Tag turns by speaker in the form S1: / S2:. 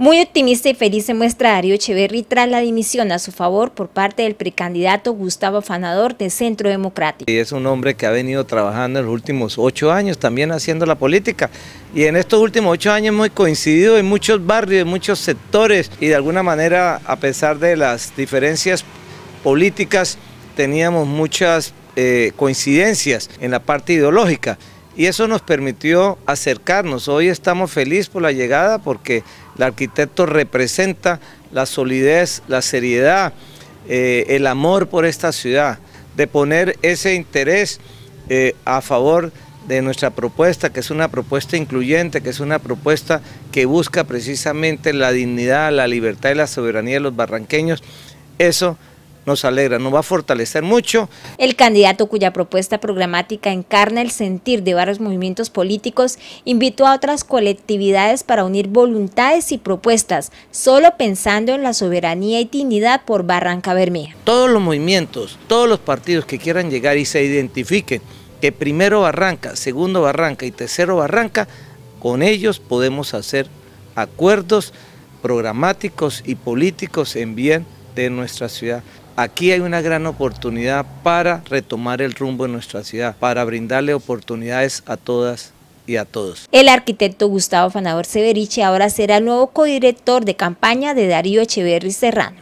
S1: Muy optimista y feliz se muestra Darío Echeverri tras la dimisión a su favor por parte del precandidato Gustavo Fanador de Centro Democrático.
S2: Y es un hombre que ha venido trabajando en los últimos ocho años también haciendo la política y en estos últimos ocho años hemos coincidido en muchos barrios, en muchos sectores y de alguna manera a pesar de las diferencias políticas teníamos muchas eh, coincidencias en la parte ideológica y eso nos permitió acercarnos. Hoy estamos felices por la llegada porque el arquitecto representa la solidez, la seriedad, eh, el amor por esta ciudad, de poner ese interés eh, a favor de nuestra propuesta, que es una propuesta incluyente, que es una propuesta que busca precisamente la dignidad, la libertad y la soberanía de los barranqueños. Eso nos alegra, nos va a fortalecer mucho.
S1: El candidato cuya propuesta programática encarna el sentir de varios movimientos políticos invitó a otras colectividades para unir voluntades y propuestas, solo pensando en la soberanía y dignidad por Barranca Bermeja.
S2: Todos los movimientos, todos los partidos que quieran llegar y se identifiquen que primero Barranca, segundo Barranca y tercero Barranca, con ellos podemos hacer acuerdos programáticos y políticos en bien de nuestra ciudad. Aquí hay una gran oportunidad para retomar el rumbo de nuestra ciudad, para brindarle oportunidades a todas y a todos.
S1: El arquitecto Gustavo Fanador Severiche ahora será el nuevo codirector de campaña de Darío Echeverri Serrano.